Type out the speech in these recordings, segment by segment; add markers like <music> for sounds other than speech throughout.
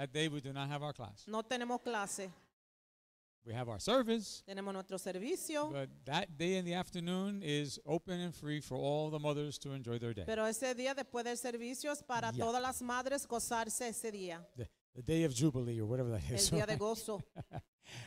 That day we do not have our class. No tenemos clase. We have our service. Tenemos nuestro servicio. But that day in the afternoon is open and free for all the mothers to enjoy their day. Pero ese día después del servicio es para Yeah. todas las madres gozarse ese día. The, the day of Jubilee or whatever that is. El día de <laughs> gozo.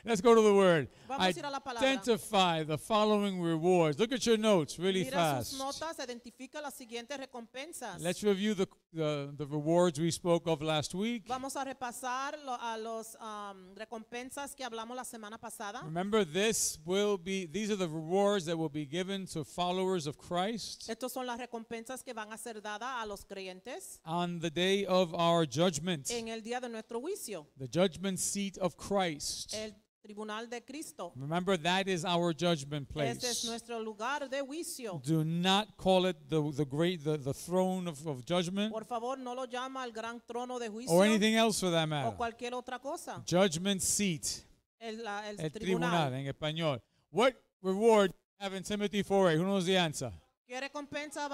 Let's go to the word. Vamos a ir a la palabra. Identify the following rewards. Look at your notes really Mira sus notas, identifica las siguientes recompensas. Let's review the the, the rewards we spoke of last week. Vamos a repasar lo, a los um, recompensas que hablamos la semana pasada. Remember this will be these are the rewards that will be given to followers of Christ. Estos son las recompensas que van a ser dadas a los creyentes. On the day of our judgment. En el día de nuestro juicio. The judgment seat of Christ. El Tribunal de Cristo. Remember, that is our judgment place. es nuestro lugar de juicio. Do not call it the, the great the, the throne of, of judgment Por favor, no lo llama el gran trono de juicio or anything else for that o matter. cualquier otra cosa. Judgment seat, El, la- el el tribunal tribunal. español. What reward do you have in Timothy 4:8? Who knows the answer? va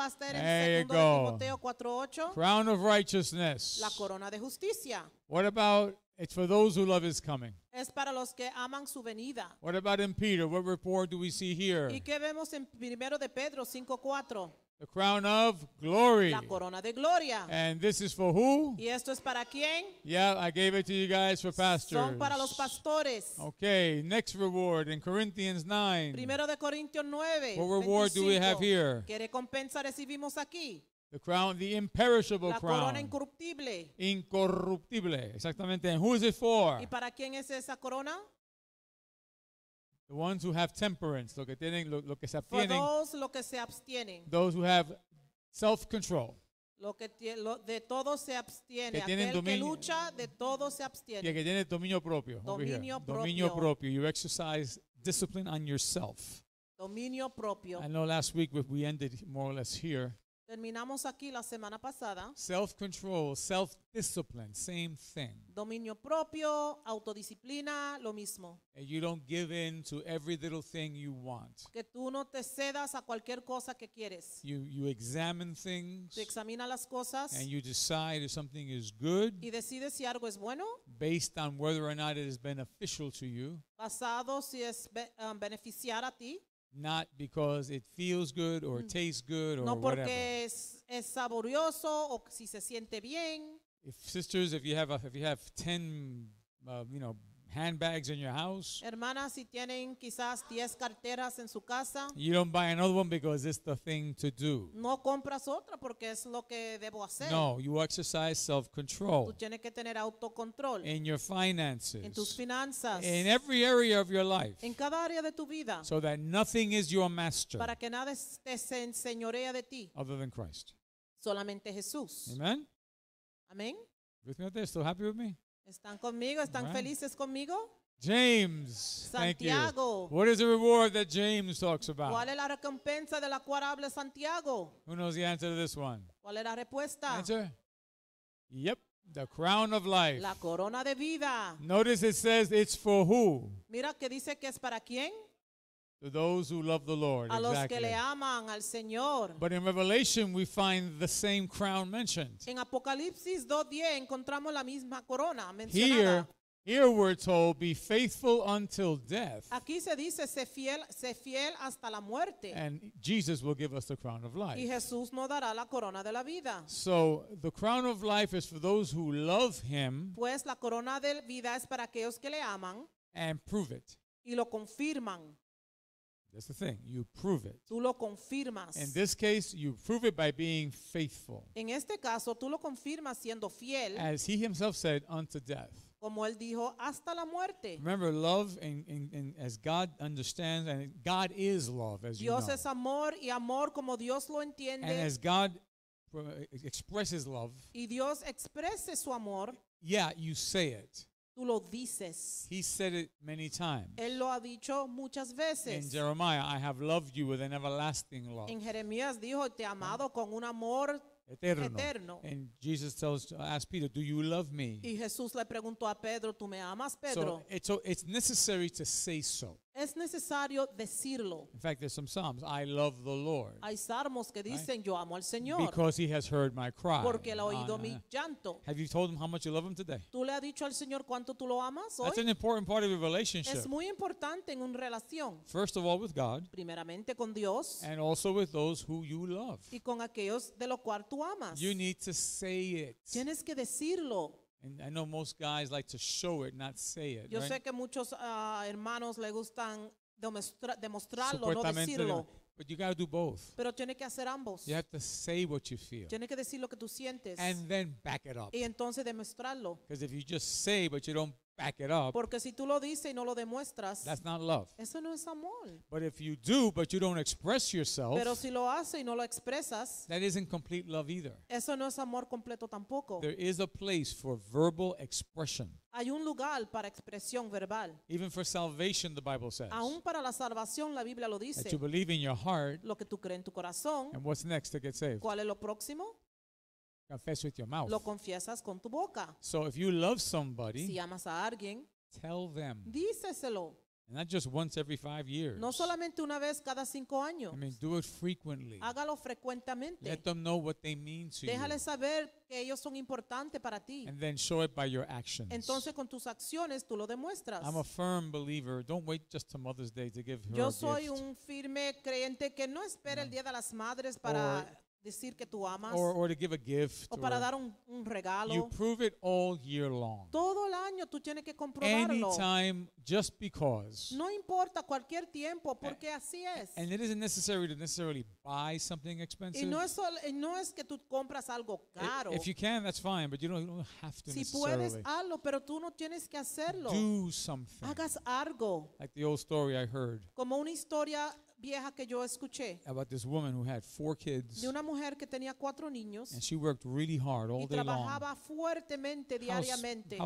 a estar There en you de go. Timoteo 4.8? Crown of righteousness. La corona de justicia. What about it's for those who love his coming. Es para los que aman su venida. What about in Peter? What report do we see here? ¿Y qué vemos en primero de Pedro The crown of glory. La corona de gloria. And this is for who? ¿Y esto es para quién? Yeah, I gave it to you guys for pastors. Son para los pastores. Okay, next reward in Corinthians 9. Primero de Corintios 9. What reward 25. do we have here? ¿Qué recompensa recibimos aquí? The crown, the imperishable la crown. corona incorruptible. Incorruptible, exactamente. And who is it for? ¿Y para quién es esa corona? The ones who have temperance, lo que tienen, lo, lo que se For those lo que se abstienen. Those who have self-control, Lo que lo- de todo se abstiene. Que tienen Aquel que lucha, de todo se que abstiene. que tiene dominio propio. over here. Dominio propio. You exercise discipline on yourself. Dominio propio. I know last week we ended more or less here. Terminamos aquí la semana pasada. Self-control, self-discipline, same thing. Dominio propio, autodisciplina, lo mismo. And you don't give in to every little thing you want. Que tú no te cedas a cualquier cosa que quieres. You you examine things. examina las cosas. And you decide if something is good. Y decides si algo es bueno. Based on whether or not it is beneficial to you. Basado si es um, beneficiar a ti. not because it feels good or mm. tastes good or no porque whatever. Es, es saborioso o si se siente bien. If sisters, if you have a, if you have ten, uh, you know, handbags in your house. Hermanas, si tienen quizás 10 carteras en su casa, You don't buy another one because it's the thing to do. no compras otra porque es lo que debo hacer. No, you exercise self control Tú tienes que tener autocontrol in your finances. en tus finanzas, in every area of your life, en cada área de tu vida, so that nothing is your master para que nada te se enseñorea de ti, other than Christ. solamente Jesús. Amen? Amén. With me out there? Still happy with me? ¿Están conmigo? ¿Están right. felices conmigo? James, Santiago. Thank you. What is the reward that James talks about? ¿Cuál es la recompensa de la cual habla Santiago? Who knows the answer to this one? ¿Cuál es la respuesta? Answer? Yep, the crown of life. La corona de vida. Notice it says it's for who? Mira que dice que es para quién? To those who love the Lord. A los exactly. que le aman al Señor. But in Revelation we find the same crown mentioned. En Apocalipsis 2:10 encontramos la misma corona mencionada. Here, here we're told, be faithful until death. Aquí se dice, sé fiel, sé fiel hasta la muerte. And Jesus will give us the crown of life. Y Jesús nos dará la corona de la vida. So the crown of life is for those who love Him. Pues la corona de vida es para aquellos que le aman. And prove it. Y lo confirman. That's the thing. You prove it. Tú lo confirmas. In this case, you prove it by being faithful. En este caso, tú lo confirmas siendo fiel. As he himself said, unto death. Como él dijo, hasta la muerte. Remember, love and, and, and as God understands, and God is love, as Dios you know. es amor y amor como Dios lo entiende. And as God uh, expresses love. Y Dios exprese su amor. Yeah, you say it. Tú lo dices. He said it many times. Él lo ha dicho muchas veces. In Jeremiah, I have loved you with an everlasting love. En Jeremías dijo, te he amado con un amor eterno. eterno. And Jesus tells asks Peter, do you love me? Y Jesús le preguntó a Pedro, ¿tú me amas, Pedro? So it's, so it's necessary to say so. Es necesario decirlo. In fact, there's some psalms. I love the Lord. Hay salmos que dicen right? yo amo al Señor. Because he has heard my cry. Porque él ha oído on, ah, mi ah, ah. llanto. Have you told him how much you love him today? ¿Tú le has dicho al Señor cuánto tú lo amas hoy? That's an important part of your relationship. Es muy importante en una relación. First of all with God. Primeramente con Dios. And also with those who you love. Y con aquellos de los cuales tú amas. You need to say it. Tienes que decirlo. And I know most guys like to show it, not say it. Yo right? sé que muchos uh, hermanos le gustan demostra demostrarlo, no decirlo. But you got to do both. Pero tiene que hacer ambos. You have to say what you feel. Tiene que decir lo que tú sientes. And then back it up. Y entonces demostrarlo. Because if you just say but you don't back it up. Porque si tú lo dices y no lo demuestras, That's not love. eso no es amor. But if you do, but you don't express yourself, Pero si lo haces y no lo expresas, that isn't complete love either. eso no es amor completo tampoco. There is a place for verbal expression. Hay un lugar para expresión verbal. Even for salvation, the Bible says. Aún para la salvación, la Biblia lo dice. That you believe in your heart. Lo que tú crees en tu corazón. And what's next to get saved? ¿Cuál es lo próximo? Confess with your mouth. Lo confiesas con tu boca. So if you love somebody, si amas a alguien, tell them. Díceselo. And not just once every five years. No solamente una vez cada cinco años. I mean, do it frequently. Hágalo frecuentemente. Let them know what they mean to Déjale you. saber que ellos son importantes para ti. And then show it by your actions. Entonces con tus acciones tú lo demuestras. I'm a firm believer. Don't wait just to Mother's Day to give her Yo soy a gift. un firme creyente que no espera no. el día de las madres para Or decir que tú amas or, or to give a gift o para or, dar un, un regalo. You prove it all year long. Todo el año tú tienes que comprobarlo. Anytime, just because. No importa cualquier tiempo, porque así es. And it isn't necessary to necessarily buy something expensive. Y no es, solo, no es que tú compras algo caro. If you can, that's fine, but you don't, have to necessarily. Si puedes, hazlo, pero tú no tienes que hacerlo. Do something. Hagas algo. Like the old story I heard. Como una historia vieja que yo escuché de una mujer que tenía cuatro niños y trabajaba fuertemente diariamente.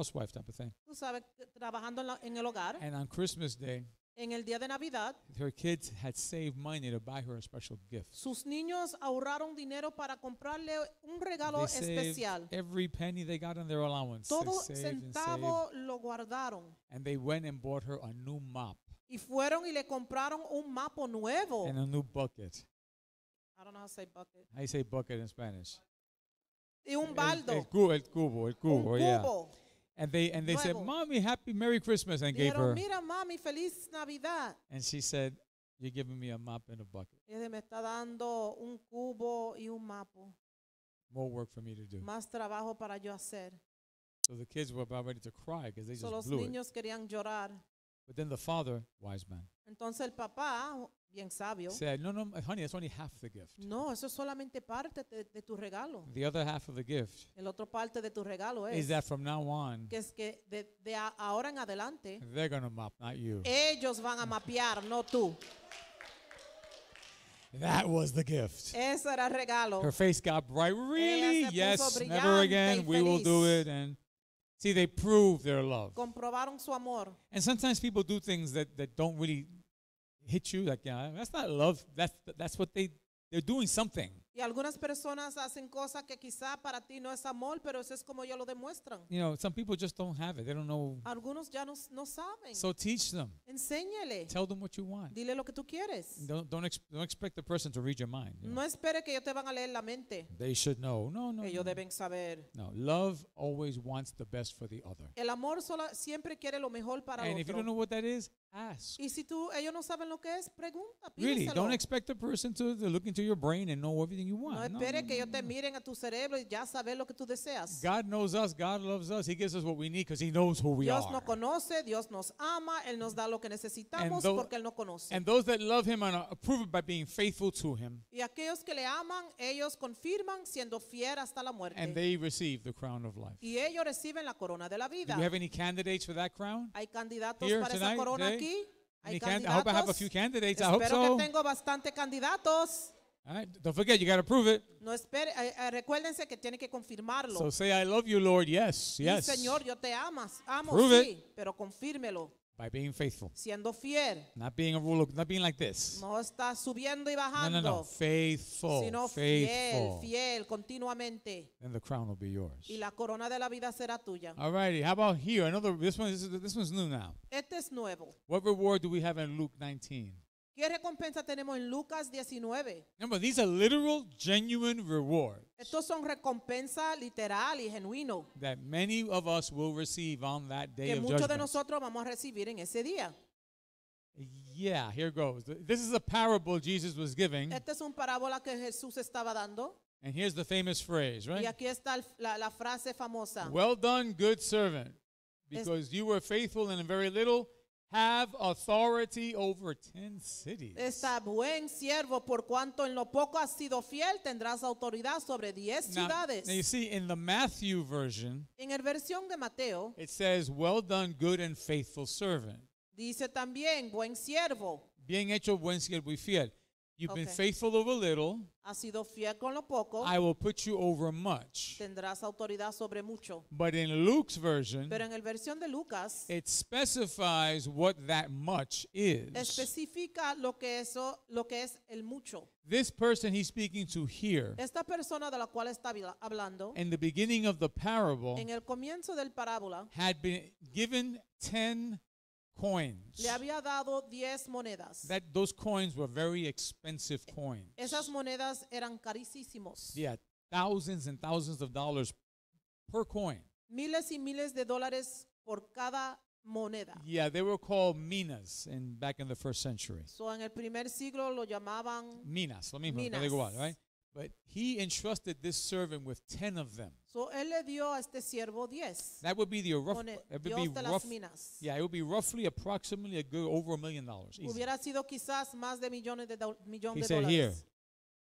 trabajando en, el hogar. And on Christmas Day, En el día de Navidad, her kids had saved money to buy her a special gift. sus niños ahorraron dinero para comprarle un regalo especial. every penny they got their allowance. lo guardaron. And they went and bought her a new mop. Y fueron y le compraron un mapa nuevo. and a new bucket. I don't know how to say bucket. How you say bucket in Spanish. Y un baldo. El, el cubo, el cubo, el cubo, un yeah. cubo. And they and they said, "Mommy, happy Merry Christmas," and gave Dijeron, her. mira mami, feliz Navidad. And she said, "You're giving me a mop and a bucket. Y me está dando un cubo y un mapa. More work for me to do." Más trabajo para yo hacer. So the kids were about ready to cry because they So just los blew it. niños querían llorar. But then the father, wise man, Entonces el papá, bien sabio, said, No, no, honey, that's only half the gift. no, eso es solamente parte de, de tu regalo. The other half of the gift El otro parte de tu regalo is that from now on, que es que de, de ahora en adelante they're going to mop, not you. ellos van a mapear, no tú. That was the gift. era regalo. Her face got bright. Really? Yes, never again. We will do it. And See, they prove their love. Comprobaron su amor. And sometimes people do things that, that don't really hit you. Like, yeah, that's not love. That's, that's what they They're doing something. Y algunas personas hacen cosas que quizá para ti no es amor, pero eso es como ellos lo demuestran. You know, some people just don't have it. They don't know. Algunos ya no, no saben. So teach them. Enséñale. Tell them what you want. Dile lo que tú quieres. Don't, don't, ex don't expect the person to read your mind. You know? No espere que ellos te van a leer la mente. They should know. No, no. Ellos no. deben saber. No, love always wants the best for the other. El amor solo, siempre quiere lo mejor para And otro. And if you don't know what that is, Ask. Y si tú, ellos no saben lo que es, pregunta, pídeselo. Really, don't expect a person to, to look into your brain and know everything you want. No espere no, que ellos no, te miren a tu cerebro y ya saber lo que tú deseas. God knows us, God loves us. He gives us what we need because he knows who we Dios are. Dios nos conoce, Dios nos ama, él nos da lo que necesitamos those, porque él nos conoce. And those that love him are approved by being faithful to him. Y aquellos que le aman, ellos confirman siendo fiel hasta la muerte. And they receive the crown of life. Y ellos reciben la corona de la vida. Do you have any candidates for that crown? Hay candidatos Here para tonight, esa corona. Today? aquí. Hay I hope I have a few candidates. I hope Espero so. que tengo bastante candidatos. All right, Don't forget, you got to prove it. No espere, eh, eh, recuérdense que tiene que confirmarlo. So say, I love you, Lord. Yes, Sí, yes. Señor, yo te amas, amo Prove sí, pero confírmelo. By being faithful. Siendo fiel. Not being a ruler, not being like this. No está subiendo y bajando. No, no, no. Faithful. Sino faithful. fiel, fiel, continuamente. And the crown will be yours. Y la corona de la vida será tuya. Alrighty, how about here? Another. This one. This, this one's new now. Este es nuevo. What reward do we have in Luke 19? ¿Qué recompensa tenemos en Lucas 19? Remember, these are literal, genuine rewards Estos son recompensa literal y genuino that many of us will receive on that day que of muchos de nosotros vamos a recibir en ese día. Yeah, here goes. This is a parable Jesus was giving, Esta es una parábola que Jesús estaba dando and here's the famous phrase, right? y aquí está la, la frase famosa. Well done, good servant, because you were faithful in a very little, have authority over ten cities. Está buen siervo, por cuanto en lo poco has sido fiel, tendrás autoridad sobre diez ciudades. Now you see, in the Matthew version, en el versión de Mateo, it says, "Well done, good and faithful servant." Dice también, buen siervo. Bien hecho, buen siervo y fiel. You've okay. been faithful over little. sido fiel con lo poco. I will put you over much. Tendrás autoridad sobre mucho. But in Luke's version, Pero en el versión de Lucas, it specifies what that much is. Especifica lo que eso, lo que es el mucho. This person he's speaking to here. Esta persona de la cual está hablando. In the beginning of the parable, en el comienzo del parábola, had been given ten coins. Le había dado 10 monedas. That those coins were very expensive coins. Esas monedas eran carísimos. Yeah, thousands and thousands of dollars per coin. Miles y miles de dólares por cada moneda. Yeah, they were called minas in back in the first century. So en el primer siglo lo llamaban minas, lo mismo, minas. igual, right? But he entrusted this servant with 10 of them. So él le dio a este siervo diez. That would be the rough, Con el, would be rough, minas. Yeah, it would be roughly approximately a good over a million dollars. Hubiera sido quizás más de millones de, millón he said, Here,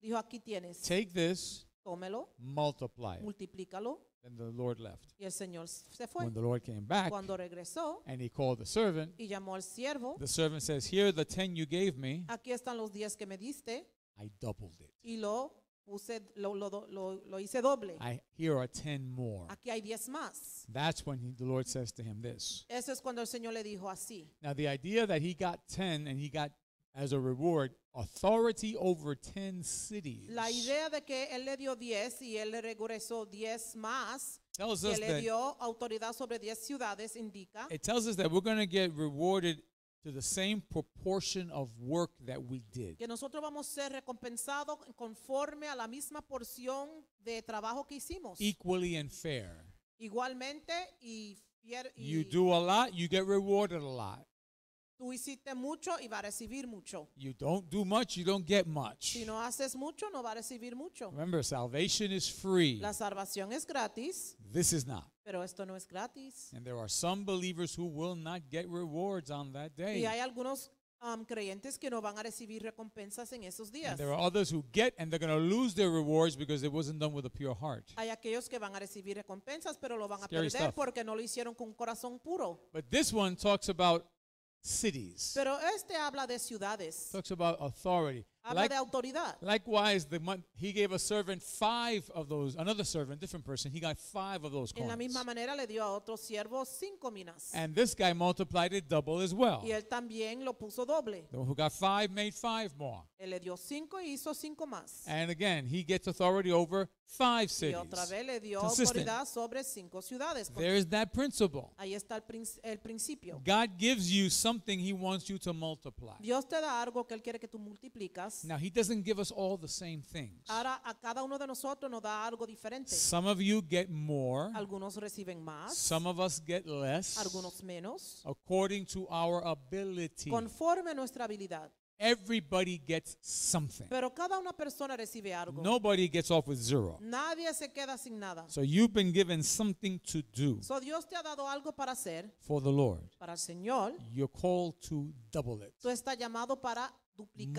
Dijo, aquí tienes. Take this. Tómelo. Multiply it. Multiplícalo. And the Lord left. Y el Señor se fue. When the Lord came back, regresó, and he called the servant, y llamó al siervo, the servant says, "Here are the ten you gave me. Aquí están los diez que me diste. I doubled it." Y lo I, here are 10 more. Aquí hay diez más. That's when he, the Lord says to him this. Eso es cuando el Señor le dijo así. Now, the idea that he got 10 and he got, as a reward, authority over 10 cities. La idea de que él le dio y él regresó más. Tells que us le that dio autoridad sobre ciudades indica. It tells us that we're going to get rewarded to the same proportion of work that we did. Que nosotros vamos a ser recompensados conforme a la misma porción de trabajo que hicimos. Equally and fair. Igualmente y, fier, y You do a lot, you get rewarded a lot. Tú hiciste mucho y va a recibir mucho. You don't do much, you don't get much. Si no haces mucho, no va a recibir mucho. Remember, salvation is free. La salvación es gratis. This is not. Pero esto no es gratis. And there are some believers who will not get rewards on that day. Y hay algunos um, creyentes que no van a recibir recompensas en esos días. And there are others who get and they're going to lose their rewards because it wasn't done with a pure heart. Hay aquellos que van a recibir recompensas, pero lo van Scary a perder stuff. porque no lo hicieron con corazón puro. But this one talks about cities. Pero este habla de ciudades. Talks about authority like, Likewise, the month, he gave a servant five of those, another servant, different person, he got five of those coins. And this guy multiplied it double as well. Y él también lo puso doble. The one who got five made five more. Él le dio cinco y hizo cinco más. And again, he gets authority over five cities. Y otra vez le dio Consistent. autoridad sobre cinco ciudades. There is that principle. Ahí está el, el principio. God gives you something he wants you to multiply. Dios te da algo que él quiere que tú multiplicas cosas. Now he doesn't give us all the same things. Ahora a cada uno de nosotros nos da algo diferente. Some of you get more. Algunos reciben más. Some of us get less. Algunos menos. According to our ability. Conforme a nuestra habilidad. Everybody gets something. Pero cada una persona recibe algo. Nobody gets off with zero. Nadie se queda sin nada. So you've been given something to do. So Dios te ha dado algo para hacer. For the Lord. Para el Señor. You're called to double it. Tú estás llamado para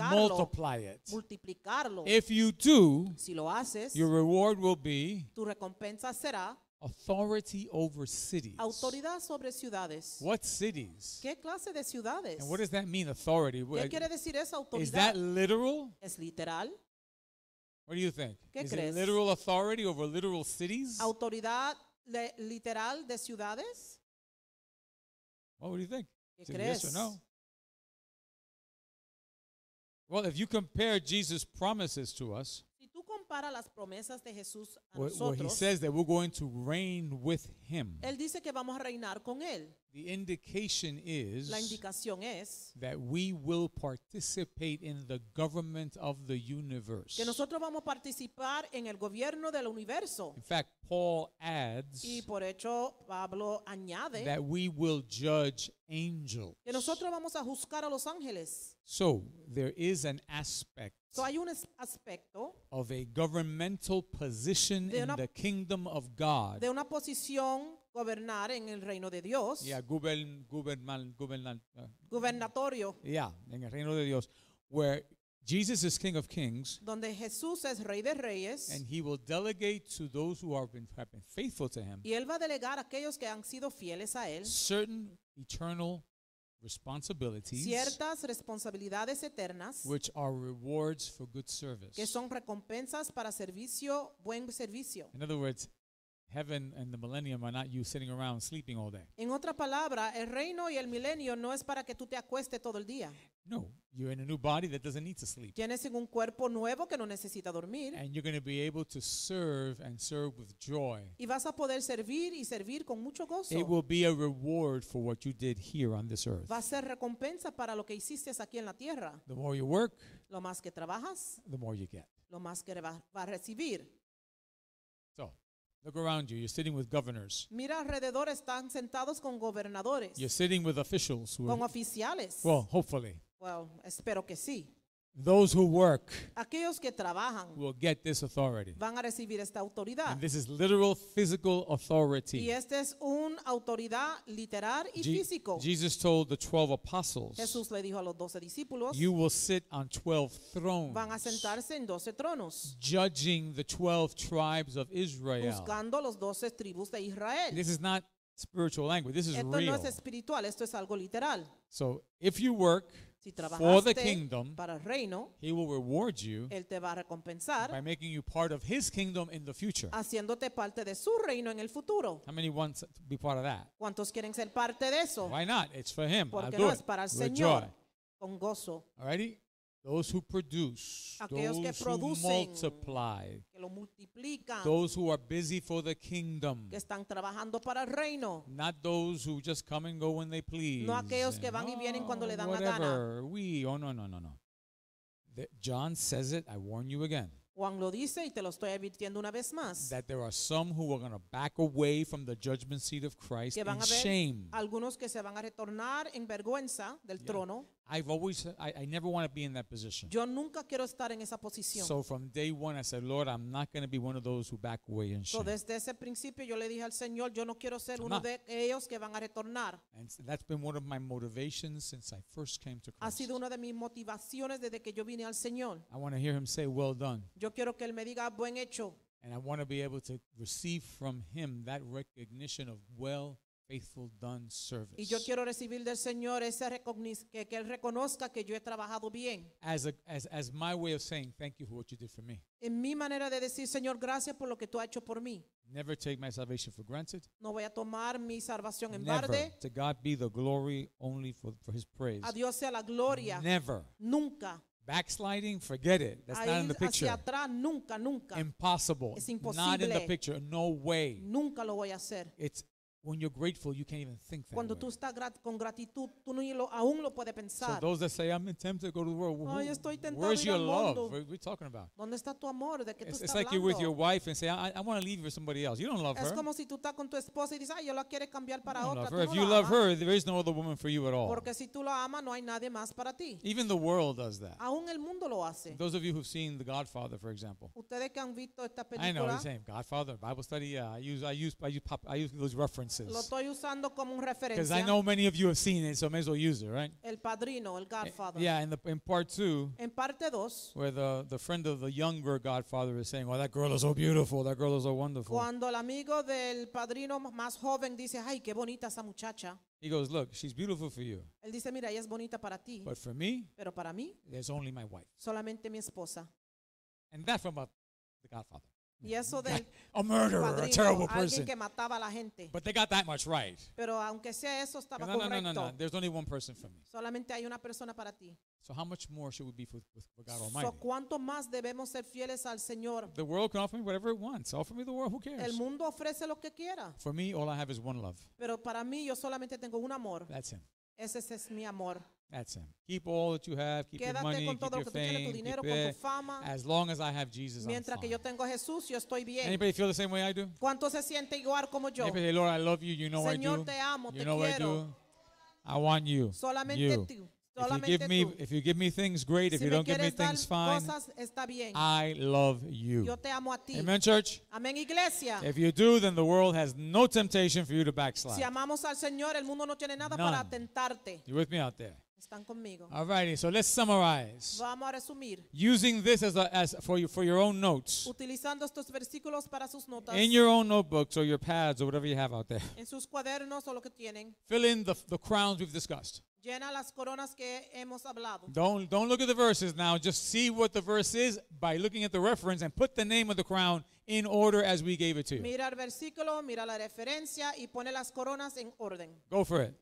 multiply it. Multiplicarlo. If you do, si lo haces, your reward will be tu recompensa será authority over cities. Autoridad sobre ciudades. What cities? ¿Qué clase de ciudades? And what does that mean authority? ¿Qué quiere decir esa autoridad? Is that literal? ¿Es literal? What do you think? ¿Qué Is crees? it literal authority over literal cities? ¿Autoridad literal de ciudades? what do you think? ¿Qué crees? Yes or no? Well, if you compare Jesus' promises to us, compara las promesas de Jesús a nosotros. he says that we're going to reign with him. Él dice que vamos a reinar con él. The indication is La indicación es that we will participate in the government of the universe. Que nosotros vamos a participar en el gobierno del universo. In fact, Paul adds y por hecho Pablo añade that we will judge angels. Que nosotros vamos a juzgar a los ángeles. So, there is an aspect so hay un aspecto of a governmental position in the kingdom of God. De una posición gobernar en el reino de Dios. Yeah, gubern, gubernal, gubernal, uh, gubernatorio. Yeah, en el reino de Dios, where Jesus is King of Kings. Donde Jesús es Rey de Reyes. And he will delegate to those who have been, have been faithful to him. Y él va a delegar a aquellos que han sido fieles a él. Certain eternal responsibilities ciertas responsabilidades eternas which are rewards for good service que son recompensas para servicio, buen servicio. In other words, Heaven and the millennium are not you sitting around sleeping all day. En otras palabras, el reino y el milenio no es para que tú te acuestes todo el día. No, you're in a new body that doesn't need to sleep. Tienes un cuerpo nuevo que no necesita dormir. And you're going to be able to serve and serve with joy. Y vas a poder servir y servir con mucho gozo. It will be a reward for what you did here on this earth. Va a ser recompensa para lo que hiciste aquí en la tierra. The more you work, lo más que trabajas, the more you get. Lo más que vas va a recibir. Look around you. You're sitting with governors. Mira alrededor, están sentados con gobernadores. You're sitting with officials. con oficiales. Well, hopefully. Well, espero que sí. Those who work aquellos que trabajan will get this authority. van a recibir esta autoridad. And this is literal physical authority. Y esta es autoridad literal y Je físico. Jesus told the 12 apostles, Jesús le dijo a los 12 discípulos, you will sit on 12 thrones, van a sentarse en 12 tronos, judging the 12 tribes of Israel. Buscando los 12 tribus de Israel. This is not spiritual language. This is esto real. no es espiritual, esto es algo literal. So, if you work, si for the kingdom, para el reino, he will reward you Él te va a recompensar by making you part of his kingdom in the future. haciéndote parte de su reino en el futuro. How many want to be part of that? ¿Cuántos quieren ser parte de eso? Why not? It's for him. I'll Porque do es para el with joy. Señor, con gozo. Alrighty? Those who produce, Aquellos those que producen, who multiply, que lo those who are busy for the kingdom, que están trabajando para el reino, not those who just come and go when they please, no aquellos que van y vienen cuando le dan whatever, la gana. We, oh no, no, no, no. The, John says it, I warn you again. Juan lo dice y te lo estoy advirtiendo una vez más. That there are some who are going to back away from the judgment seat of Christ que van in a ver shame. Algunos que se van a retornar en vergüenza del yeah. trono. I've always, I, I never want to be in that position. Yo nunca quiero estar en esa posición. So from day one, I said, Lord, I'm not going to be one of those who back away and so desde ese principio yo le dije al Señor, yo no quiero ser I'm uno not. de ellos que van a retornar. And that's been one of my motivations since I first came to Ha sido una de mis motivaciones desde que yo vine al Señor. I want to hear him say, well done. Yo quiero que él me diga buen hecho. And I want to be able to receive from him that recognition of well faithful done service. Y yo quiero recibir del Señor ese que, que él reconozca que yo he trabajado bien. As, a, as, as my way of saying thank you for what you did for me. En mi manera de decir Señor gracias por lo que tú has hecho por mí. Never take my salvation for granted. No voy a tomar mi salvación en Never. To God be the glory only for, for his praise. A Dios sea la gloria. Never. Nunca. Backsliding, forget it. That's not in the picture. Hacia atrás, nunca, nunca. Impossible. Es imposible. Not in the picture. No way. Nunca lo voy a hacer. It's When you're grateful, you can't even think that Cuando way. tú estás grat- con gratitud, tú no lo, aún lo puedes So those that say I'm tempted to go to the world, wh- Ay, wh- estoy where's your love? mundo. What are we talking about? ¿Dónde está tu amor? ¿De qué It's, tú it's estás like you're with your wife and say I, I want to leave for somebody else. You don't love Es her. como si tú estás con tu esposa y dices, ay, yo la quiero cambiar para don't otra. love her. If you love her, there is no other woman for you at all. Porque si tú la amas, no hay nadie más para ti. Even the world does that. Aún el mundo lo hace. Those of you who've seen The Godfather, for example. Ustedes que han visto esta película. I know the same Godfather Bible study. Yeah, uh, I use I use I use pop, I use those references references. Lo estoy usando como Because I know many of you have seen it, so I may as well use it, right? El padrino, el eh, Godfather. Yeah, in, the, in part two, En parte 2, where the, the friend of the younger godfather is saying, "Well, that girl is so beautiful, that girl is so wonderful. cuando el amigo del padrino más joven dice, ay, qué bonita esa muchacha. He goes, Look, she's beautiful for you, Él dice, mira, ella es bonita para ti, but for me, pero para mí, there's only my wife. solamente mi esposa. And that's from uh, the godfather. Y eso <laughs> del a murderer, padrino, a terrible person. alguien que mataba a la gente. But they got that much right. Pero aunque sea eso estaba No, no, no, correcto. no, no. There's only one person for me. Solamente hay una persona para ti. So how much more should we be with, with God Almighty? So, ¿Cuánto más debemos ser fieles al Señor? The world can offer me whatever it wants. Offer me the world, who cares? El mundo ofrece lo que quiera, For me, all I have is one love. pero para mí yo solamente tengo un amor. That's Him. Ese, es mi amor. That's him. Keep all that you have, keep Quédate your money, keep your fame. tú con tu fama. As long as I have Jesus, Mientras I'm que fine. yo tengo Jesús, yo estoy bien. Anybody feel the same way I do? se siente igual como yo? Anybody say, Lord, I love you, you know Señor, I do. te amo, you te know quiero. I do. I want you. Solamente you. tú. If you, give me, if you give me things great, si if you don't give me things fine, I love you. Yo te amo a ti. Amen, church? Amen, iglesia. If you do, then the world has no temptation for you to backslide. Si amamos al Señor, el mundo no tiene nada None. para tentarte. You with me out there? All righty. so let's summarize. Vamos a resumir. Using this as, a, as for, you, for your own notes. Utilizando estos versículos para sus notas. In your own notebooks or your pads or whatever you have out there. En sus cuadernos o lo que tienen. Fill in the, the crowns we've discussed. Llena las coronas que hemos hablado. Don't, don't look at the verses now. Just see what the verse is by looking at the reference and put the name of the crown in order as we gave it to you. Mira el versículo, mira la referencia y pone las coronas en orden. Go for it.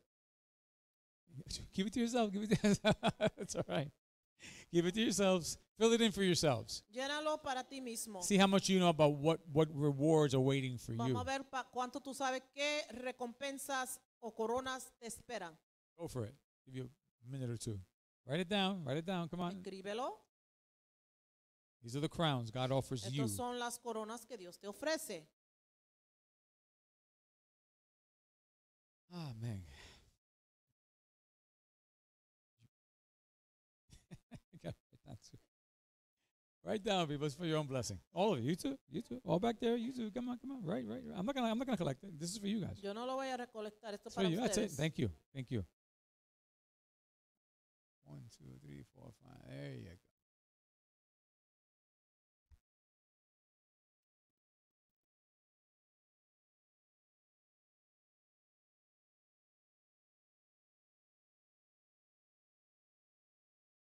Give it to yourself. Give it to <laughs> yourself. it's all right. Give it to yourselves. Fill it in for yourselves. Llénalo para ti mismo. See how much you know about what, what rewards are waiting for Vamos you. A ver cuánto tú sabes qué recompensas o coronas te esperan. Go for it. Give you a minute or two. Write it down. Write it down. Come on. Escríbelo. These are the crowns God offers you. son las coronas que Dios te ofrece. Ah, man. <laughs> Write down, people. It's for your own blessing. All of you, you too, you too, all back there, you too. Come on, come on. Right, right. right. I'm not gonna, I'm not gonna collect it. This is for you guys. Yo no lo voy a recolectar. Esto it's para ustedes. That's it. Thank you, thank you. One, two, three, four, five. There you go.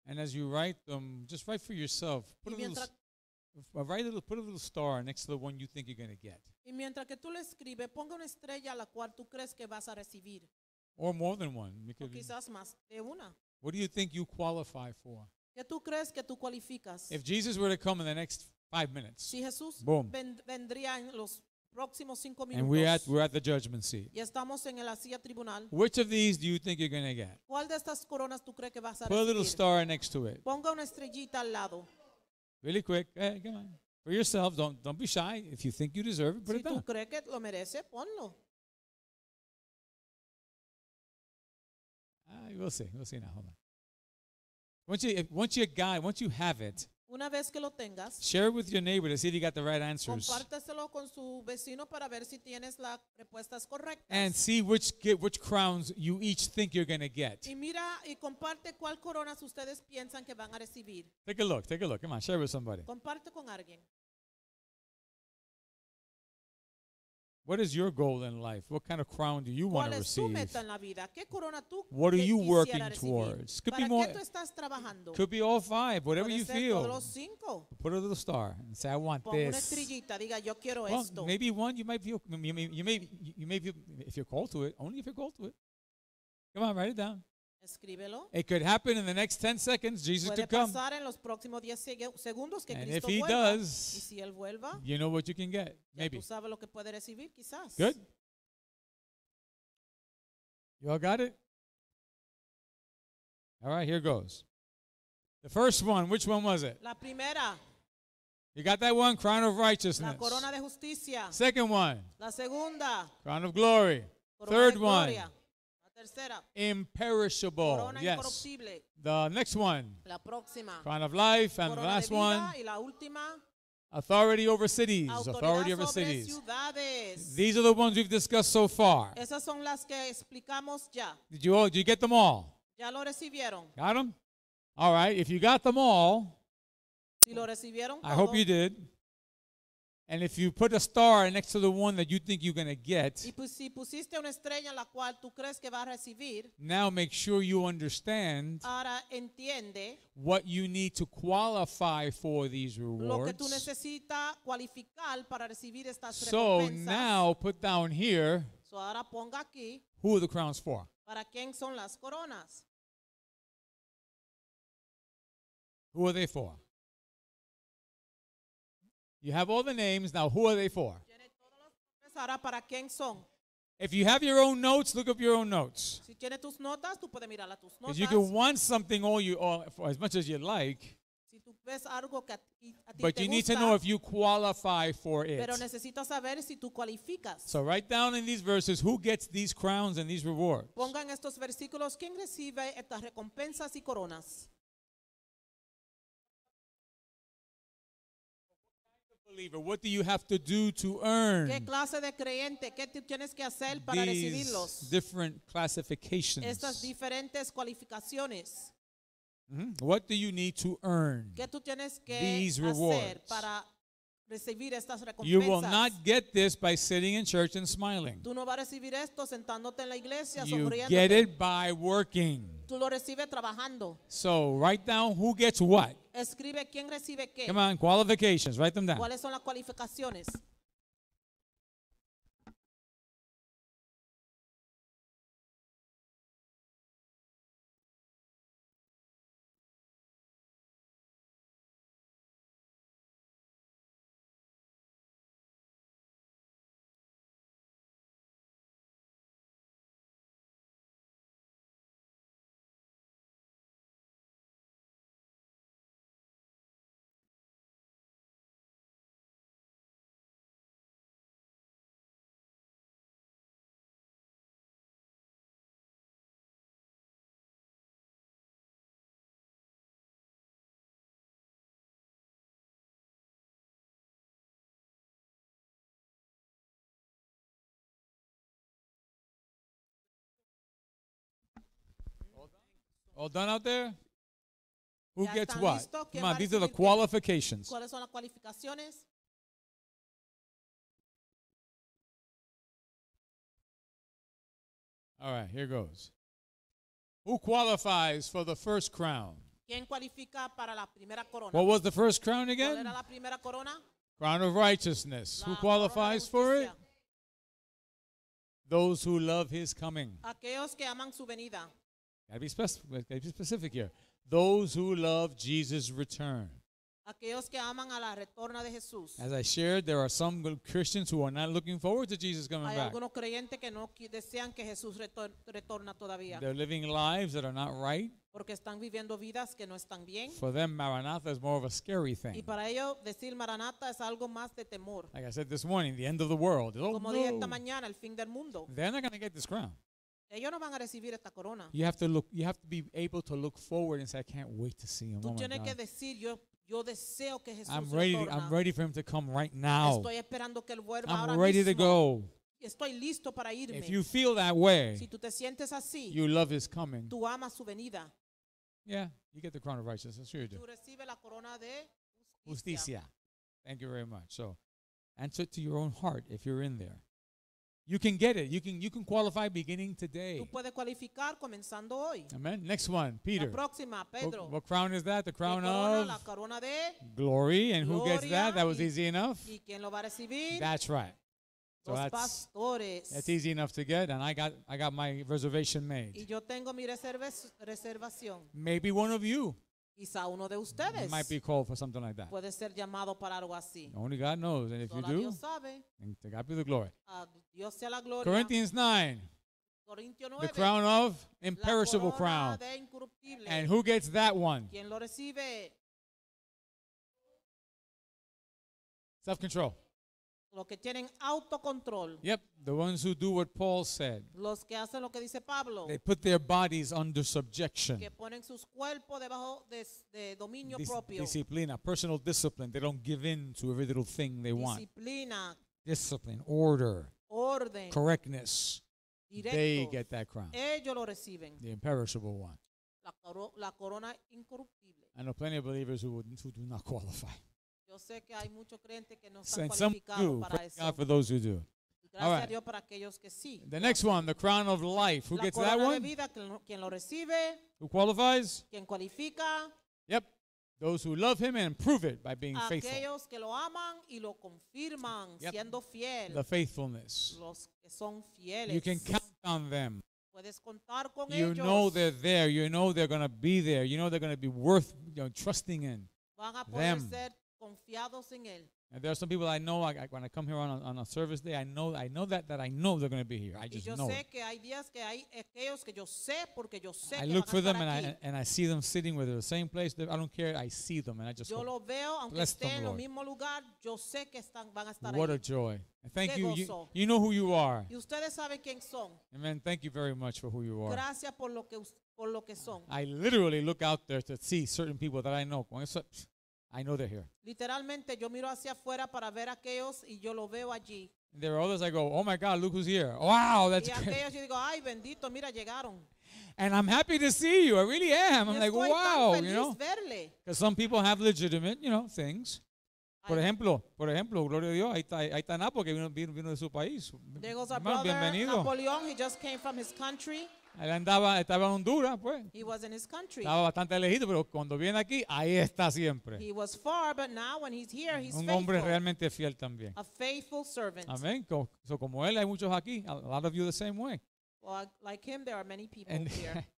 And as you write them, just write for yourself. Put a little, uh, write a little, put a little star next to the one you think you're going to get. Y mientras que tú le escribes, ponga una estrella a la cual tú crees que vas a recibir. Or more than one. O quizás más de una. What do you think you qualify for? ¿Qué tú crees que tú cualificas? If Jesus were to come in the next five minutes, si Jesús boom, vendría en los próximos cinco minutos and we're at, we're at the judgment seat, y estamos en tribunal, which of these do you think you're going to get? ¿cuál de estas coronas tú crees que vas a Put a little star next to it. Ponga una estrellita al lado. Really quick. Hey, eh, come on. For yourself, don't, don't be shy. If you think you deserve it, put Si it down. crees que lo merece, ponlo. Ah, we'll see. We'll see now. Hold on. Once you, if, once you got, once you have it, Una vez que lo tengas, share it with your neighbor to see if you got the right answers, con su para ver si tienes and see which get, which crowns you each think you're gonna get. y mira y comparte cuál coronas ustedes piensan que van a recibir. Take a look. Take a look. Come on, share with somebody. Comparte con alguien. What is your goal in life? What kind of crown do you want to receive? What are you working towards? Could be more. Could be all five, whatever you feel. Put a little star and say, "I want this." well, maybe one you might feel. You may, you may, you may feel if you're called to it. Only if you're called to it. Come on, write it down. Escríbelo. It could happen in the next 10 seconds. Jesus Puede could come. en los próximos segundos que And if he vuelva. does, y si él vuelva, you know what you can get. ya Maybe. tú sabes lo que puede recibir, quizás. Good? You all got it? All right, here goes. The first one, which one was it? La primera, You got that one? Crown of righteousness. la corona de justicia. Second one, La segunda, crown of glory. corona Third one, gloria. Tercera. Imperishable. yes. The next one. La próxima. Crown of life and Corona the last one. Authority over cities. Autoridad authority over cities. Ciudades. These are the ones we've discussed so far. Esas son las que explicamos ya. Did you all? Did you get them all? Ya lo recibieron. Got them. All right. If you got them all, si lo recibieron, I todo. hope you did. And if you put a star next to the one that you think you're going to get, y si pusiste una estrella la cual tú crees que a recibir, now make sure you understand ahora entiende what you need to qualify for these lo que tú rewards. cualificar para recibir estas So now put down here So ahora ponga aquí who are the crowns for. para quién son las coronas. Who are they for? You have all the names. Now, who are they for? If you have your own notes, look up your own notes. Because you can want something all you, all, for as much as you like. But you need to know if you qualify for it. So write down in these verses who gets these crowns and these rewards. believer, what do you have to do to earn ¿Qué clase de creyente? ¿Qué tienes que hacer para recibirlos? these different classifications? Estas diferentes cualificaciones. Mhm. What do you need to earn? ¿Qué tú tienes que These hacer rewards. para recibir estas recompensas? You will not get this by sitting in church and smiling. Tú no vas a recibir esto sentándote en la iglesia You get it by working. Tú lo recibes trabajando. So write down who gets what. Escribe quién recibe qué. Come on, qualifications. Write them down. ¿Cuáles son las cualificaciones? All done out there? Who ya gets what? Come on, these are the qualifications. son las All right, here goes. Who qualifies for the first crown? ¿Quién para la What was the first crown again? Crown of righteousness. La who qualifies for it? Those who love his coming. Aquellos que aman su venida. Gotta be, specific, gotta be specific here. Those who love Jesus return. Aquellos que aman a la retorna de Jesús. As I shared, there are some Christians who are not looking forward to Jesus coming Hay back. algunos creyentes que no desean que Jesús retor retorna todavía. They're living lives that are not right. Porque están viviendo vidas que no están bien. For them, Maranatha is more of a scary thing. Y para ellos decir Maranatha es algo más de temor. Like I said this morning, the end of the world. Oh, Como dije esta mañana, el fin del mundo. They're not going to get this crown. Ellos no van a recibir esta corona. You have to look. You have to be able to look forward and say, "I can't wait to see him." Tú oh tienes que decir, yo, yo deseo que Jesús I'm ready. I'm ready for him to come right now. Estoy esperando que él vuelva I'm ready to go. Estoy listo para irme. If you feel that si way, tú te sientes así, you love his coming. tú amas su venida. Yeah, you get the crown of righteousness. Sure you do. Tú recibes la corona de justicia. Justicia. Thank you very much. So, answer to your own heart if you're in there. You can get it. You can you can qualify beginning today. Tú puedes qualificar comenzando hoy. Amen. Next one, Peter. La próxima, Pedro. What, what crown is that? The crown corona, of la corona de glory. And who gets that? That was y, easy enough. ¿Y quién lo va a recibir? That's right. So that's, pastores. that's easy enough to get, and I got I got my reservation made. Y yo tengo mi reservación. Maybe one of you Quizá uno de ustedes might be called for something like that. puede ser llamado para algo así. Only God knows. And if you do, Dios sabe. and to God be the glory. Dios sea la gloria. Corinthians 9, the crown of imperishable crown. And who gets that one? Self control. Los que tienen autocontrol. Yep, the ones who do what Paul said. Los que hacen lo que dice Pablo. They put their bodies under subjection. Que ponen sus cuerpos debajo de, de dominio Dis propio. Disciplina, personal discipline. They don't give in to every little thing they want. Disciplina. Discipline, order. Orden. Correctness. They get that crown. Ellos lo reciben. The imperishable one. La, coro la corona incorruptible. I know plenty of believers who, would, who do not qualify. Yo some do. Praise God for those who do. All right. The next one, the crown of life. Who gets that one? Who qualifies? Yep. Those who love him and prove it by being faithful. Yep. The faithfulness. You can count on them. You know they're there. You know they're going to be there. You know they're going to be worth you know, trusting in. them confiados en él. And there are some people I know I, I, when I come here on a, on a service day, I know I know that that I know they're going to be here. I just know. I look van for a them and I, and I see them sitting where they're the same place. I don't care. I see them and I just Bless them, Lord. What a joy. thank you, you. You know who you are. Y ustedes saben quién son. Amen. Thank you very much for who you are. Gracias por lo que por lo que son. I literally look out there to see certain people that I know. I know they're here. Literalmente yo miro hacia afuera para ver a aquellos y yo lo veo allí. there are others I go, oh my God, look who's here. Wow, that's y great. aquellos yo digo, ay bendito, mira llegaron. And I'm happy to see you. I really am. I'm like, wow, you know. verle. Because some people have legitimate, you know, things. Por ejemplo, por ejemplo, gloria a Dios, ahí está, ahí está Napo que vino, vino, de su país. There goes our brother Napoleon. He just came from his country. Él andaba, estaba en Honduras, pues. He was in his country. Estaba bastante elegido, pero cuando viene aquí, ahí está siempre. He was far, but now when he's here, he's Un hombre faithful. realmente fiel también. A faithful servant. Amén. Como, so, como él, hay muchos aquí. A lot of you the same way. Well, like him, there are many people And- here. <laughs>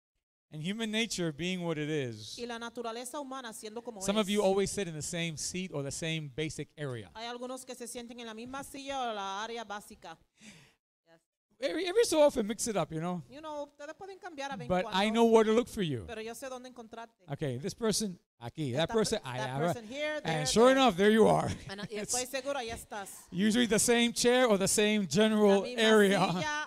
And human nature being what it is, Y la naturaleza humana siendo como some es. of you always sit in the same seat or the same basic area. Hay algunos que se sienten en la misma silla o la área básica. every, every so often mix it up, you know. You know, pueden cambiar a But I know where to look for you. Pero yo sé dónde encontrarte. Okay, this person aquí, that, person, that allá, here, there, and sure there. enough, there you are. It's uh, seguro, ahí estás. usually the same chair or the same general area.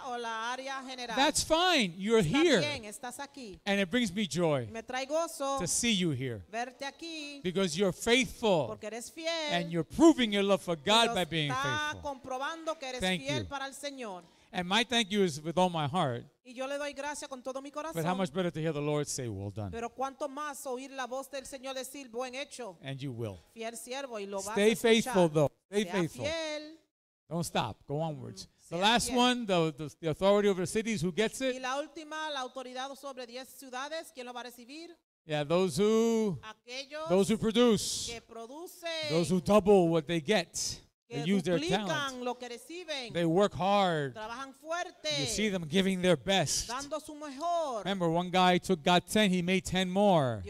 o la área That's fine. You're Está here, bien, estás aquí. and it brings me joy Me trae gozo to see you here verte aquí because you're faithful porque eres fiel. and you're proving your love for God Pero by being faithful. comprobando que eres Thank fiel you. para el Señor. And my thank you is with all my heart. Y yo le doy gracias con todo mi corazón. But how much better to hear the Lord say, well done. Pero cuánto más oír la voz del Señor decir, buen hecho. And you will. Fiel siervo y lo vas Stay faithful though. Stay Sea faithful. Fiel. Don't stop. Go onwards. Mm, the last fiel. one, the, the, the, authority over the cities, who gets it? Y la última, la autoridad sobre ciudades, ¿quién lo va a recibir? Yeah, those who Aquellos those who produce, produce, those who double what they get. They use their talent. Lo que reciben. They work hard. Trabajan fuerte. You see them giving their best. Dando su mejor. Remember, one guy took God 10, he made 10 more.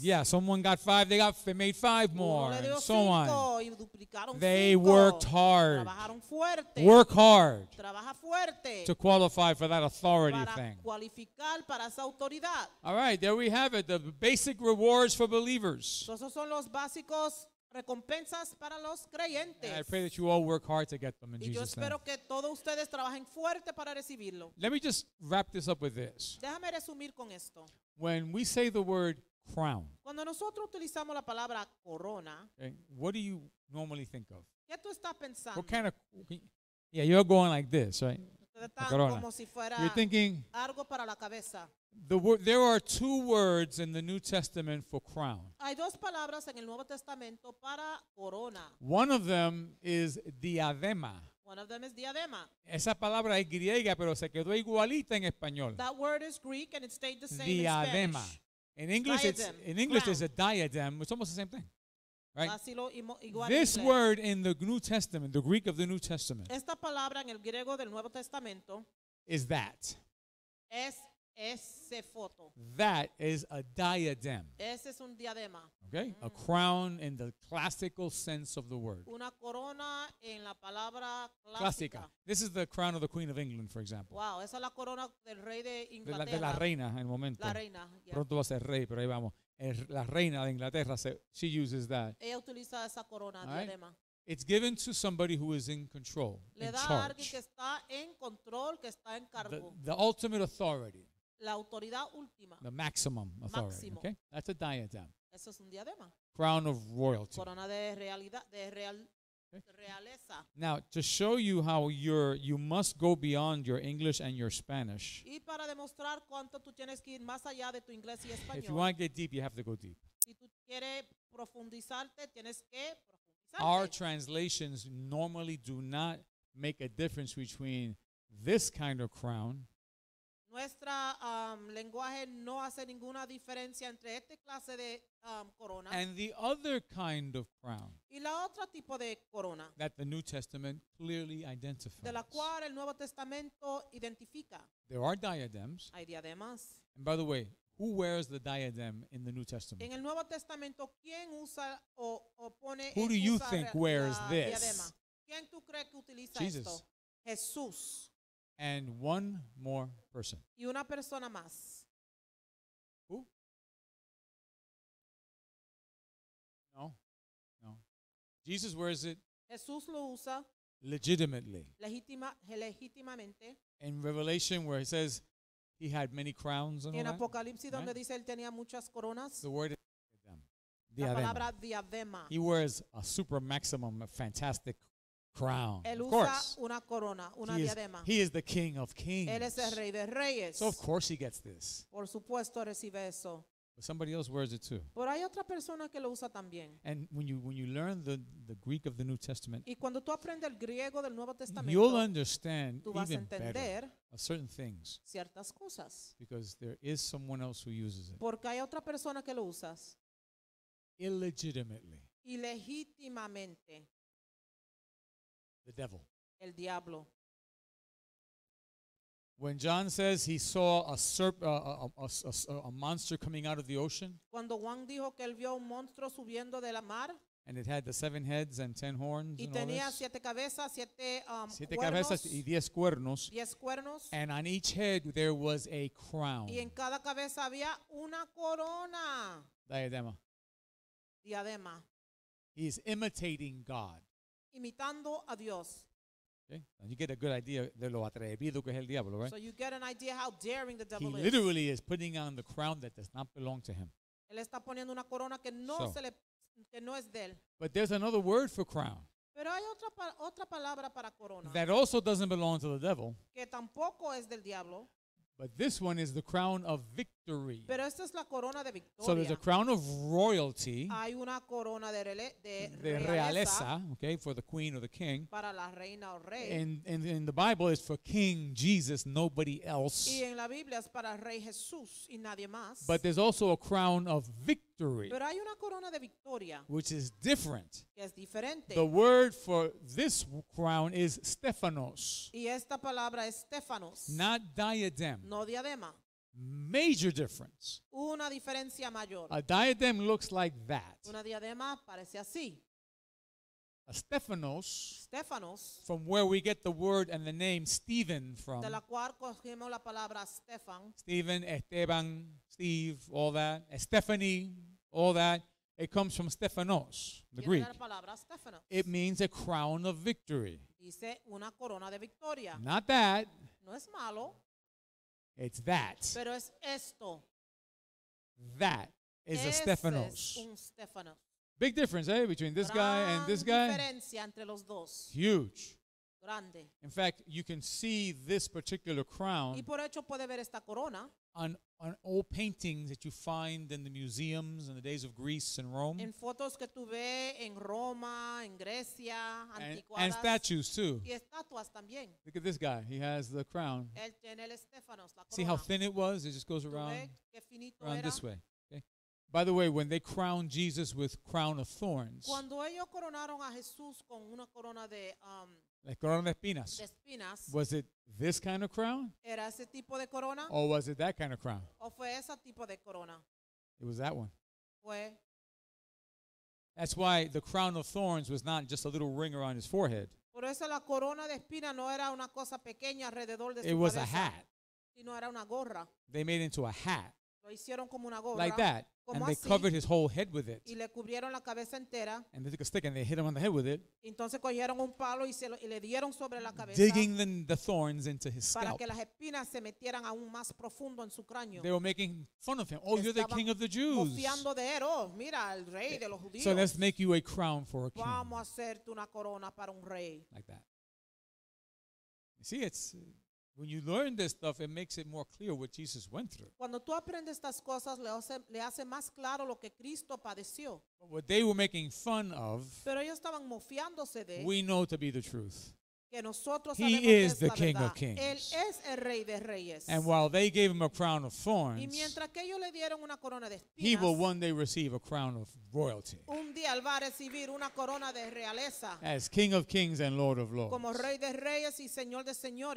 Yeah, someone got 5, they got they made 5 more. Uno le so cinco, on. Y duplicaron they cinco. worked hard. Trabajaron fuerte. Work hard. Trabaja fuerte. To qualify for that authority para thing. Cualificar para esa autoridad. All right, there we have it. The basic rewards for believers. So, so los básicos recompensas para los creyentes. And I pray that you all work hard to get them in y yo Jesus name. espero que todos ustedes trabajen fuerte para recibirlo. Let me just wrap this up with this. Déjame resumir con esto. When we say the word crown, Cuando nosotros utilizamos la palabra corona, okay, what do you normally think of? ¿qué tú estás pensando? What kind of Yeah, you're going like this, right? corona. Si You're thinking the word, there are two words in the New Testament for crown. One of them is diadema. One of them is diadema. Esa palabra es griega, pero se quedó igualita en español. That word is Greek and it stayed the same diadema. In, in English, diadem. it's, in English, it's a diadem. It's almost the same thing. Right? This word in the New Testament, the Greek of the New Testament, Esta palabra en el griego del Nuevo Testamento is that. Es ese foto. That is a diadem. Ese es un diadema. Okay? Mm. A crown in the classical sense of the word. Una corona en la palabra clásica. This is the crown of the Queen of England, for example. Wow, esa es la corona del rey de Inglaterra. De la, de la reina, en el momento. La reina. Yeah. Pronto va a ser rey, pero ahí vamos la reina de Inglaterra, se, she uses that. Ella utiliza esa corona, diadema. It's given to somebody who is in control, Le in da a alguien charge, que está en control, que está en the, cargo. the ultimate authority, la autoridad última. the maximum authority. Okay, that's a diadem, Eso es un diadema. crown of royalty. Corona de realidad, de real, now, to show you how you're, you must go beyond your English and your Spanish. Y para demostrar cuánto tú tienes que ir más allá de tu inglés y español. If you want to get deep, you have to go deep. Si tú quieres profundizarte, tienes que profundizarte. Our translations normally do not make a difference between this kind of crown Nuestra um, lenguaje no hace ninguna diferencia entre este clase de um, corona and the other kind of crown y la otra tipo de corona that the New Testament clearly identifies. de la cual el Nuevo Testamento identifica. There are diadems. Hay diademas. And by the way, who wears the diadem in the New Testament? En el Nuevo Testamento, ¿quién usa o, o pone Who do you think wears this? ¿Quién tú crees que utiliza Jesus. esto? Jesús and one more person. Y una persona más. Who? No. No. Jesus wears it Jesús lo usa legitimately. Legítima, legítimamente. In Revelation where it says he had many crowns on En Apocalipsis donde dice él tenía muchas coronas. The word is diadem. La palabra diadema. He wears a super maximum fantastic crown. Él of course. una corona, una he is, he is the King of Kings. Él es el Rey de Reyes. So of course he gets this. Por supuesto recibe eso. But somebody else wears it too. Pero hay otra persona que lo usa también. And when you when you learn the, the Greek of the New Testament, y cuando tú aprendes el griego del Nuevo Testamento, you'll understand tú vas even entender better of certain things. Ciertas cosas. Because there is someone else who uses it. Porque hay otra persona que lo usas. Illegitimately. Ilegítimamente the devil. El diablo. When John says he saw a, serp, uh, a, a, a, monster coming out of the ocean, Cuando Juan dijo que él vio un monstruo subiendo de la mar, and it had the seven heads and ten horns, y and tenía siete cabezas, siete, um, siete cuernos, cabezas y diez cuernos, diez cuernos, and on each head there was a crown, y en cada cabeza había una corona, diadema. Diadema. He is imitating God imitando a Dios. Okay? And you get a good idea de lo atrevido que es el diablo, right? So you get an idea how daring the he devil is. literally is putting on the crown that does not belong to him. Él está poniendo una corona que no So. se le que no es de él. But there's another word for crown Pero hay otra otra palabra para corona that also doesn't belong to the devil, que tampoco es del diablo, but this one is the crown of victory victory. Pero esta es la corona de victoria. So there's a crown of royalty. Hay una corona de, rele, de, de realeza, realeza, okay, for the queen or the king. Para la reina o rey. And, and in the Bible it's for King Jesus, nobody else. Y en la Biblia es para rey Jesús y nadie más. But there's also a crown of victory. Pero hay una corona de victoria. Which is different. Que es diferente. The word for this crown is Stephanos. Y esta palabra es Stephanos. Not diadem. No diadema major difference. Una diferencia mayor. A diadem looks like that. Una diadema parece así. A Stephanos, Stephanos, from where we get the word and the name Stephen from. De la cual cogimos la palabra Stephan. Stephen, Esteban, Steve, all that. Stephanie, all that. It comes from Stephanos, the Greek. Stephanos. It means a crown of victory. Dice una corona de victoria. Not that. No es malo. It's that. Pero es esto. That is a Stephanos. Stephanos. Big difference, eh, between this Gran guy and this guy. Huge. Grande. In fact, you can see this particular crown corona, on on old paintings that you find in the museums in the days of Greece and Rome. En fotos que tuve en Roma, en Grecia, and, And statues too. Y estatuas también. Look at this guy. He has the crown. Él tiene el Estefanos, la corona. See how thin it was? It just goes around, around this way. By the way, when they crowned Jesus with crown of thorns, Cuando ellos coronaron a Jesús con una corona de, um, la corona de espinas, de espinas, was it this kind of crown? ¿era ese tipo de corona? Or was it that kind of crown? ¿O fue ese tipo de corona? It was that one. Fue That's why the crown of thorns was not just a little ring around his forehead. Por eso la corona de no era una cosa pequeña alrededor de su It was a hat. sino era una gorra. They made it into a hat like that. And they covered his whole head with it. y le cubrieron la cabeza entera. And they took a stick and they hit him on the head with it, Entonces cogieron un palo y, se lo- y le dieron sobre la cabeza digging the, the thorns into his para scalp. que las espinas se metieran aún más profundo en su cráneo. They were making fun of him. Oh, you're the king of the Jews. de él, oh, mira, el rey de los judíos. So let's make you a crown for a king. Vamos a hacerte una corona para un rey. Like that. You see, it's when you learn this stuff, it makes it more clear what Jesus went through. Cuando tú aprendes estas cosas, le hace, le hace más claro lo que Cristo padeció. But what they were making fun of, Pero ellos estaban mofiándose de. we know to be the truth. He is the King of Kings. And while they gave him a crown of thorns, he will one day receive a crown of royalty. As King of Kings and Lord of Lords.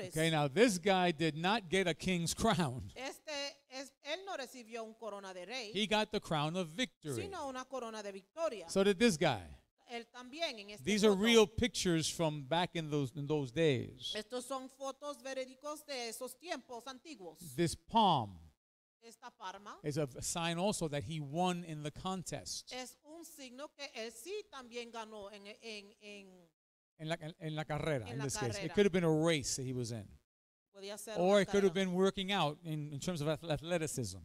Okay, now this guy did not get a king's crown. He got the crown of victory. So did this guy él también en These are foto. real pictures from back in those, in those days. Estos son fotos verídicos de esos tiempos antiguos. This palm Esta palma is a sign also that he won in the contest. es un signo que él sí también ganó en, en, en En la, en la carrera, En in la this case. It could have been a race that he was in. Or it could have been working out in, in terms of athleticism.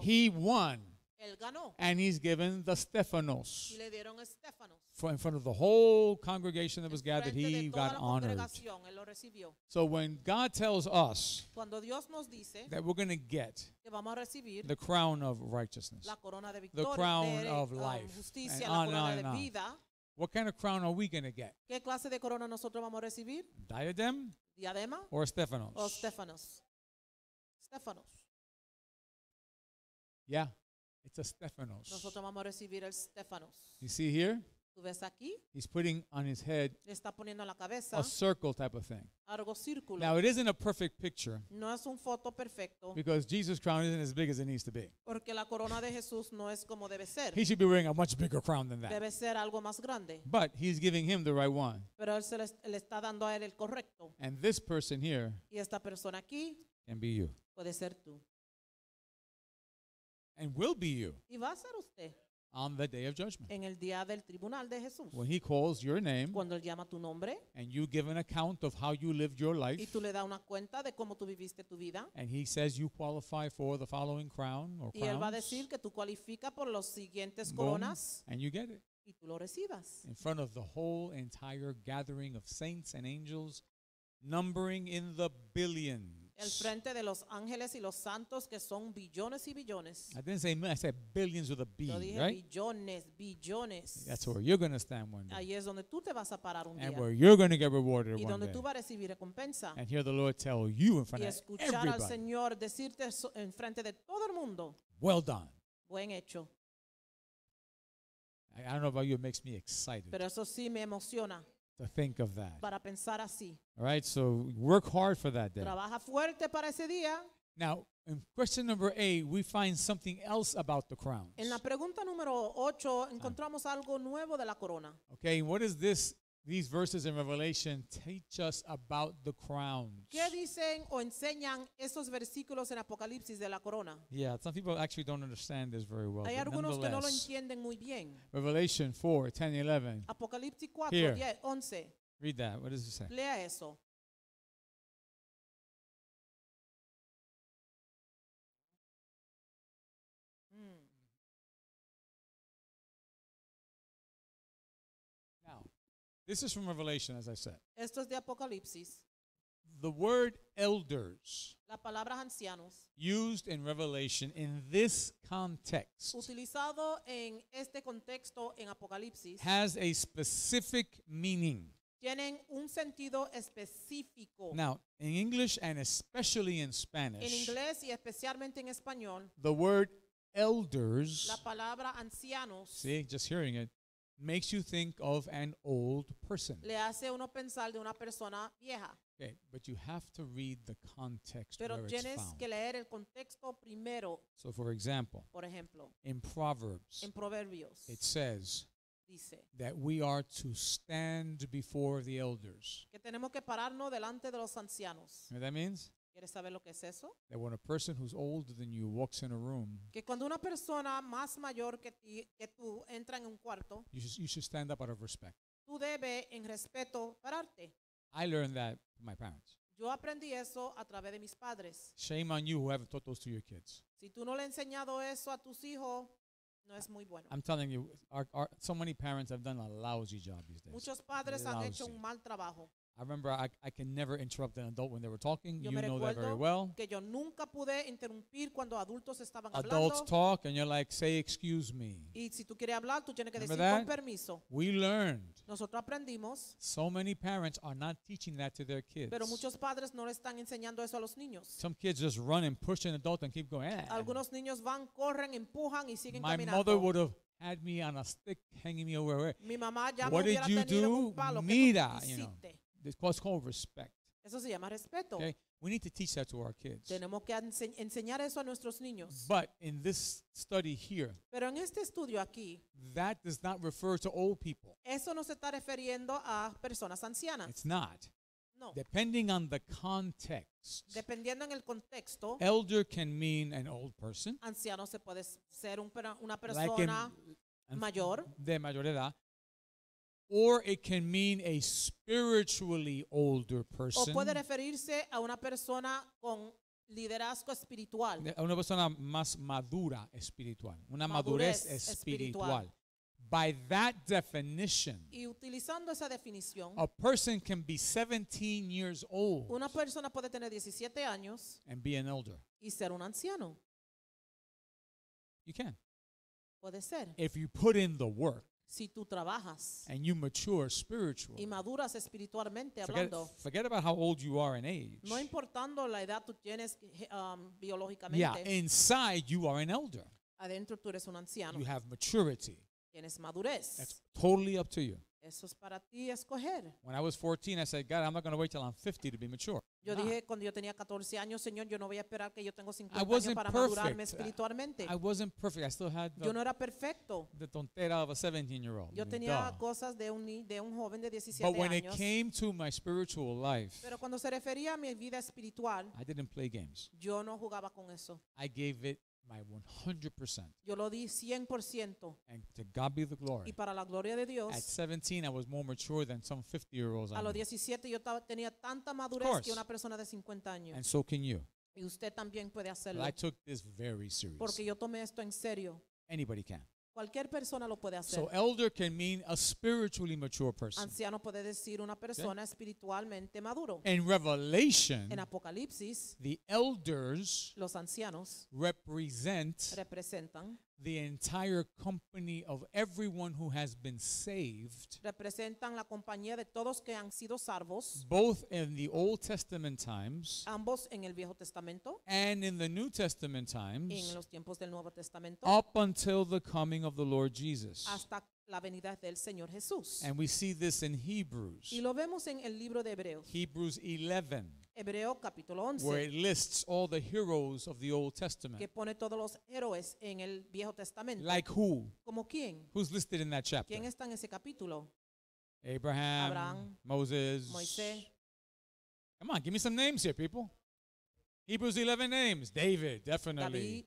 He won and he's given the Stephanos. For in front of the whole congregation that was gathered, he got honored. So when God tells us Dios nos dice that we're going to get que vamos a the crown of righteousness, la de victoria, the crown de, of um, life, and on la on. De vida, what kind of crown are we going to get? ¿Qué clase de corona vamos a Diadem? Diadema? Or Stephanos? Or Stephanos. Stephanos. Yeah. It's a Stephanos. Nosotros vamos a recibir el Stephanos. You see here? ¿Tú ves aquí? He's putting on his head está poniendo la cabeza a circle type of thing. algo círculo. Now, it isn't a perfect picture no es un foto perfecto because Jesus' crown isn't as big as it needs to be. porque la corona de Jesús no es como debe ser. He should be wearing a much bigger crown than that. Debe ser algo más grande. But he's giving him the right one. Pero él se le está dando a él el correcto. And this person here Y esta persona aquí can be you. puede ser tú and will be you y va a ser usted on the day of judgment. en el día del tribunal de Jesús. When he calls your name Cuando él llama tu nombre and you give an account of how you lived your life, y tú le una cuenta de cómo tú viviste tu vida, and he says you qualify for the following crown or crowns, and you get it y tú lo recibas. in front of the whole entire gathering of saints and angels, numbering in the billions. el frente de los ángeles y los santos que son billones y billones. I didn't say I said billions with a B, Yo dije right? billones, billones. That's where you're going to stand one day. Ahí es donde tú te vas a parar un and día. where you're going to get rewarded y donde tú vas a recibir recompensa. And hear the Lord tell you in front of everybody. escuchar al Señor decirte so, en frente de todo el mundo. Well done. Buen hecho. I, I don't know about you, it makes me excited. Pero eso sí me emociona. to think of that. para pensar así. All right, so work hard for that day. Trabaja fuerte para ese día. Now, in question number eight, we find something else about the crowns. En la pregunta número ocho, encontramos algo nuevo de la corona. Okay, what is this these verses in Revelation teach us about the crowns. ¿Qué dicen o enseñan estos versículos en Apocalipsis de la corona? Yeah, some people actually don't understand this very well. Hay algunos que no lo entienden muy bien. Revelation 4, 10, 11. Apocalipsis 4, 10, 11. Read that. What does it say? Lea eso. This is from Revelation, as I said. Esto es de Apocalipsis. The word elders La palabra ancianos used in Revelation in this context utilizado en este contexto en Apocalipsis has a specific meaning. tienen un sentido específico. Now, in English and especially in en Spanish, inglés y especialmente en español, the word elders, la palabra ancianos, see, just hearing it, makes you think of an old person. Le hace uno pensar de una persona vieja. Okay, but you have to read the context Pero where it's found. que leer el contexto primero. So for example, Por ejemplo, in Proverbs, en Proverbios it says dice that we are to stand before the elders. que tenemos que pararnos delante de los ancianos. You know what that means? ¿Quieres saber lo que es eso? That when a person who's older than you walks in a room, Que cuando una persona más mayor que, ti, que tú entra en un cuarto, you should, you should stand up out of respect. tú debes en respeto pararte. I learned that from my parents. Yo aprendí eso a través de mis padres. Shame on you who haven't taught those to your kids. Si tú no le has enseñado eso a tus hijos, no es muy bueno. I'm telling you, our, our, so many parents have done a lousy job these days. Muchos padres han hecho un mal trabajo. I remember I, I can never interrupt an adult when they were talking. Yo you know that very well. Que yo nunca pude interrumpir cuando adultos estaban Adults hablando. talk and you're like, say excuse me. Y si tú quieres hablar, tú tienes que Remember decir con that? permiso. We learned. Nosotros aprendimos, So many parents are not teaching that to their kids. pero muchos padres no le están enseñando eso a los niños. Some kids just run and push an adult and keep going. "Eh." Algunos niños van, corren, empujan y siguen My caminando. mother would have had me on a stick hanging me over. Mi mamá ya me What did you do? con Mira, you know. It's called respect. Eso se llama respeto. Okay? We need to teach that to our kids. Tenemos que ense enseñar eso a nuestros niños. But in this study here, Pero en este estudio aquí, that does not refer to old people. Eso no se está refiriendo a personas ancianas. It's not. No. Depending on the context. Dependiendo en el contexto. Elder can mean an old person. Anciano se puede ser un, una persona like in, mayor. De mayor edad. Or it can mean a spiritually older person. O puede referirse a una persona con liderazgo espiritual. A una persona más madura espiritual. Una madurez, madurez espiritual. By that definition, y utilizando esa definición, a person can be 17 years old una persona puede tener 17 años and be an elder. y ser un anciano. You can. Puede ser. If you put in the work si tú trabajas and you mature spiritually. y maduras espiritualmente Forget, hablando, forget about how old you are in age. no importando la edad tú tienes um, Yeah, inside you are an elder. adentro tú eres un anciano, You have maturity. tienes madurez. That's totally up to you. Eso es para ti escoger. When I was 14, I said, God, I'm not going to wait till I'm 50 to be mature. Yo dije cuando yo tenía 14 años, Señor, yo no voy a esperar que yo 50 años para perfect. madurarme espiritualmente. I, wasn't perfect. I still had the, yo no era perfecto. The tontera of a 17 year old. Yo tenía Duh. cosas de un de un joven de 17 But when años. It came to my spiritual life, Pero cuando se refería a mi vida espiritual, I didn't play games. Yo no jugaba con eso. I gave it my 100%. Yo lo di 100%. And to God be the glory. Y para la gloria de Dios. At 17 I was more mature than some 50 year olds. A los 17 yo tenía tanta madurez que una persona de 50 años. And so can you. Y usted también puede hacerlo. But I took this very seriously. Porque yo tomé esto en serio. Anybody can. Cualquier persona lo puede hacer. So elder can mean a spiritually mature person. Anciano puede decir una persona espiritualmente maduro. In Revelation, en Apocalipsis, the elders los ancianos represent representan the entire company of everyone who has been saved. Representan la compañía de todos que han sido salvos. Both in the Old Testament times. Ambos en el Viejo Testamento. And in the New Testament times. en los tiempos del Nuevo Testamento. Up until the coming of the Lord Jesus. Hasta la venida del Señor Jesús. And we see this in Hebrews. Y lo vemos en el libro de Hebreos, Hebrews 11. Hebreo capítulo 11. Where it lists all the heroes of the Old Testament. Que pone todos los héroes en el Viejo Testamento. Like who? ¿Como quién? Who's listed in that chapter? ¿Quién está en ese capítulo? Abraham, Abraham Moses. Moisés. Come on, give me some names here, people. Hebrews 11 names. David, definitely. David,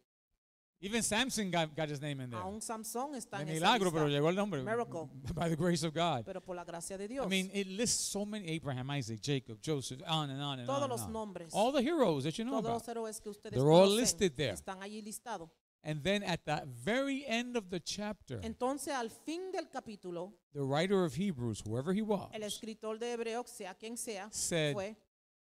even Samson got, got his name in there. Aún Samson está en milagro, esa pero llegó el nombre. Miracle. <laughs> By the grace of God. Pero por la gracia de Dios. I mean, it lists so many Abraham, Isaac, Jacob, Joseph, on and on and Todos on. Todos los nombres. All the heroes that you know Todos about. Los héroes que ustedes They're all listed there. Están allí listados. And then at the very end of the chapter, Entonces, al fin del capítulo, the writer of Hebrews, whoever he was, el escritor de Hebreos, sea quien sea, said, fue,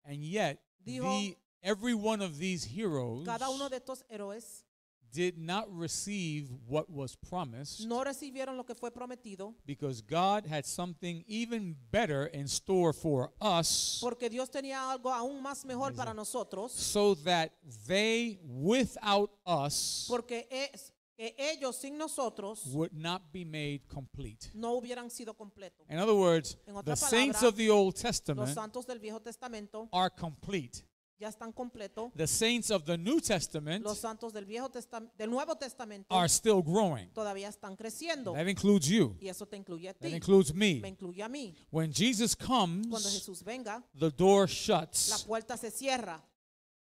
and yet, dijo, the, every one of these heroes cada uno de estos héroes did not receive what was promised. No recibieron lo que fue prometido. Because God had something even better in store for us. Porque Dios tenía algo aún más mejor para nosotros. So that they without us. Porque es, que ellos sin nosotros would not be made complete. No hubieran sido completo. In other words, the palabra, saints of the Old Testament los santos del Viejo Testamento are complete ya están completo. The saints of the New Testament Los santos del Viejo del Nuevo Testamento are still growing. Todavía están creciendo. That includes you. Y eso te incluye a ti. That includes me. Me incluye a mí. When Jesus comes, cuando Jesús venga, the door shuts. La puerta se cierra.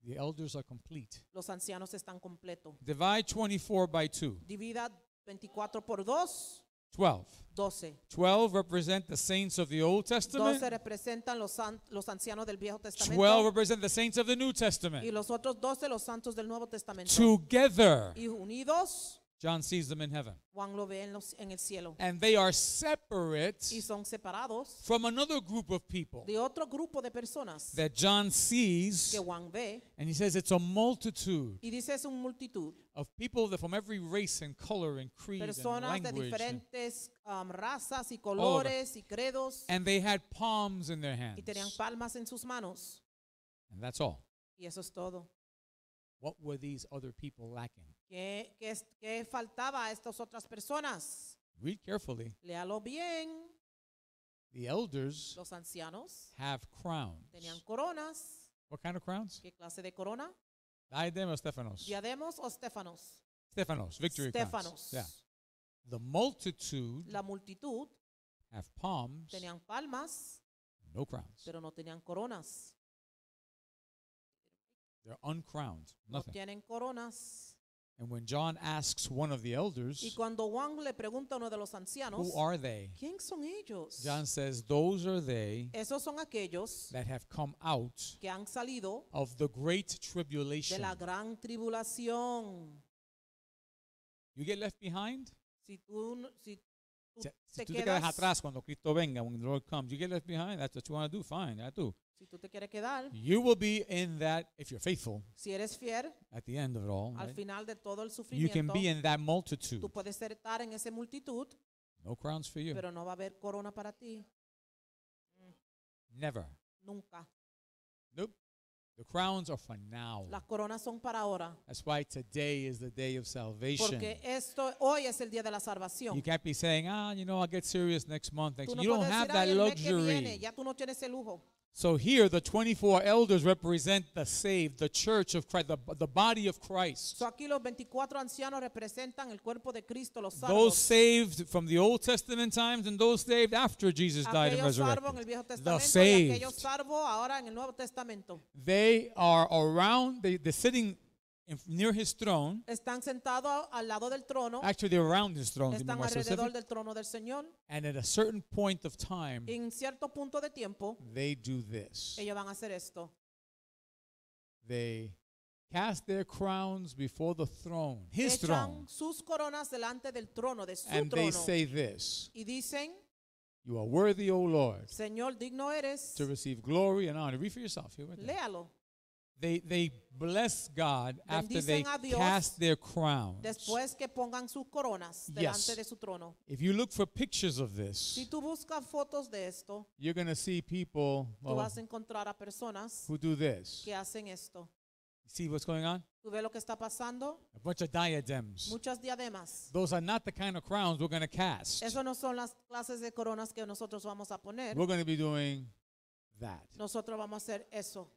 The elders are complete. Los ancianos están completo. Divide 24 by 2. Divida 24 por 2. 12. 12. 12 represent the saints of the Old Testament. 12 representan los, los ancianos del Viejo Testamento. 12 represent the saints of the New Testament. Y los otros 12 los santos del Nuevo Testamento. Together. Y unidos John sees them in heaven. Juan lo ve en, los, en el cielo. And they are separate y son separados from another group of people de otro grupo de personas that John sees. Que Juan ve. And he says it's a multitude y dice es un multitud of people that from every race and color and creed personas and language. De diferentes, um, razas y colores y credos. And they had palms in their hands. Y tenían palmas en sus manos. And that's all. Y eso es todo. What were these other people lacking? ¿Qué, qué, qué faltaba a estas otras personas? Read carefully. Léalo bien. The elders Los ancianos have crowns. tenían coronas. What kind of crowns? ¿Qué clase de corona? Diadema o Stephanos. Diademos o Stephanos. Stefanos, victory Stephanos. crowns. Yeah. The multitude La multitud have palms, tenían palmas, no crowns. pero no tenían coronas. They're uncrowned, nothing. No tienen coronas. And when John asks one of the elders, y cuando Juan le pregunta a uno de los ancianos, who are they? ¿Quién son ellos? John says, those are they Esos son aquellos that have come out que han salido of the great de tribulation. la gran tribulación. You get left behind? Si tú, si tú Si, si te tú te quedas atrás cuando Cristo venga, when the Lord comes, you get left behind. That's what you want to do. Fine, I do. Si tú te quieres quedar, you will be in that if you're faithful. Si eres fiel, at the end of it all, al right? final de todo el you can be in that multitude. tú puedes estar en multitud, No crowns for you. pero no va a haber corona para ti. Never. Nunca. Nope. The crowns are for now. Las coronas son para ahora. That's why today is the day of salvation. Porque esto hoy es el día de la salvación. You can't be saying, ah, you know, I'll get serious next month. Next no you don't have decir, that luxury. viene, ya tú no tienes ese lujo. So here, the 24 elders represent the saved, the church of Christ, the, the body of Christ. So aquí los 24 ancianos representan el cuerpo de Cristo, los salvos. Those saved from the Old Testament times and those saved after Jesus died and resurrected. The saved. They are around, they, they're sitting in, near his throne. Están al lado del trono. Actually, they're around his throne. Están more alrededor specific. del trono del Señor. And at a certain point of time, En cierto punto de tiempo, they do this. ellos van a hacer esto. They cast their crowns before the throne, his throne, sus coronas delante del trono de su and they trono. say this y dicen, You are worthy, O Lord, Señor, digno eres. to receive glory and honor. Read for yourself. Here, right there. They, they bless God after they cast their crowns. Después que pongan sus coronas delante yes. de su trono. If you look for pictures of this, si tú buscas fotos de esto, you're going to see people tú oh, vas a encontrar a personas who do this. que hacen esto. See what's going on? ¿Tú ves lo que está pasando? A bunch of diadems. Muchas diademas. Those are not the kind of crowns we're going to cast. Eso no son las clases de coronas que nosotros vamos a poner. We're going to be doing that. Nosotros vamos a hacer eso.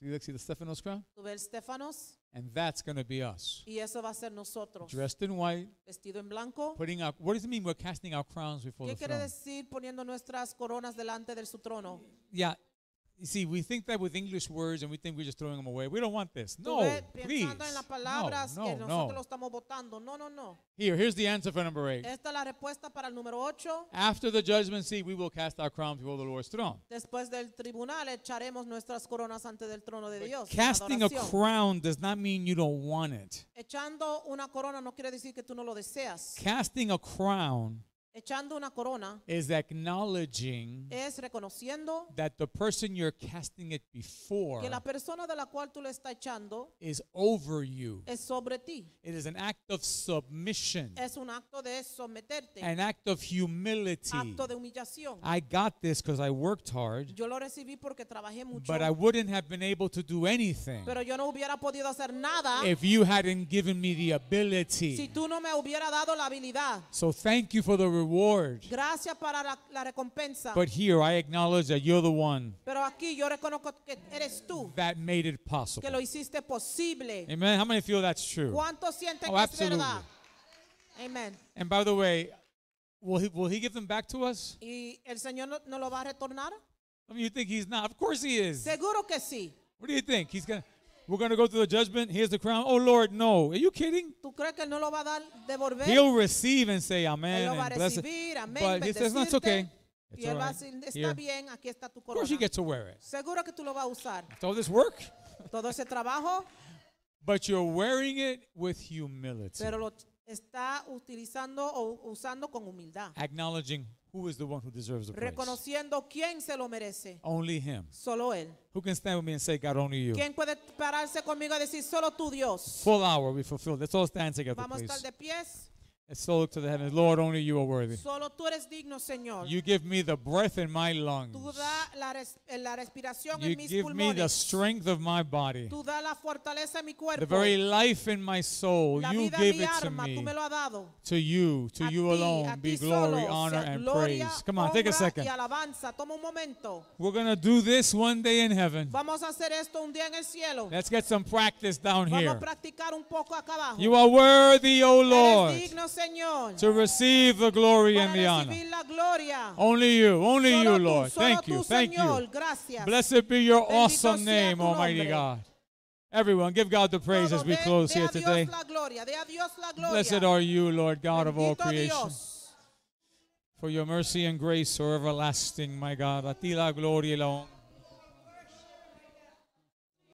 See, look, see the Stephanos crown? ¿Tú ves el And that's going to be us. Y eso va a ser nosotros. Dressed in white, Vestido en blanco. putting out, what does it mean we're casting our crowns before ¿Qué the quiere throne? decir poniendo nuestras coronas delante de su trono? Yeah, you see, we think that with English words and we think we're just throwing them away. We don't want this. No, please. No, no, no. Here, here's the answer for number eight. After the judgment seat, we will cast our crowns before the Lord's throne. Casting a crown does not mean you don't want it. Casting a crown echando una corona is acknowledging es reconociendo that the person you're casting it before que la persona de la cual tú le echando is over you. Es sobre ti. It is an act of submission. Es un acto de someterte. An act of humility. Acto de humillación. I got this because I worked hard. Yo lo recibí porque trabajé mucho. But I wouldn't have been able to do anything. Pero yo no hubiera podido hacer nada. If you hadn't given me the ability. Si tú no me hubiera dado la habilidad. So thank you for the reward reward. Gracias para la, la recompensa. But here I acknowledge that you're the one Pero aquí yo reconozco que eres tú that made it possible. que lo hiciste posible. Amen. How many feel that's true? ¿Cuántos sienten Oh, que es absolutely. verdad? Amen. And by the way, will he, will he give them back to us? ¿Y el Señor no, no lo va a retornar? I mean, you think he's not? Of course he is. Seguro que sí. What do you think? He's gonna we're going to go through the judgment. Here's the crown. Oh Lord, no. Are you kidding? He'll receive and say amen. and bless it. But he says, no, it's okay. It's Of course, you get to wear it. Seguro que tú a usar. It's all this work, Todo trabajo, but you're wearing it with humility, pero lo está utilizando o usando con humildad. acknowledging Who is the one who deserves the praise? reconociendo quién se lo merece. Only him. Solo Él. Who can stand with me and say, God, only you? ¿Quién puede pararse conmigo a decir solo tú Dios? Full hour, we fulfill. Let's all stand together, Vamos a please. estar de pies. and still look to the heavens. Lord, only you are worthy. Solo tú eres digno, Señor. You give me the breath in my lungs. Tú da la, res eh, la respiración you en mis give pulmones. me the strength of my body. Tú da la fortaleza en mi cuerpo. The very life in my soul. La you gave it to me. Tú me lo ha dado. To you, to a you ti, alone be glory, solo, honor, and gloria, praise. Come on, take a second. Y alabanza. Toma un momento. We're going to do this one day in heaven. Vamos a hacer esto un día en el cielo. Let's get some practice down Vamos here. Practicar un poco acá abajo. You are worthy, O Lord. Eres digno, to receive the glory and the honor. Only you, only you, Lord. Thank you, thank you. Blessed be your awesome name, Almighty God. Everyone, give God the praise as we close here today. Blessed are you, Lord God of all creation. For your mercy and grace are everlasting, my God. A ti la gloria y la honra.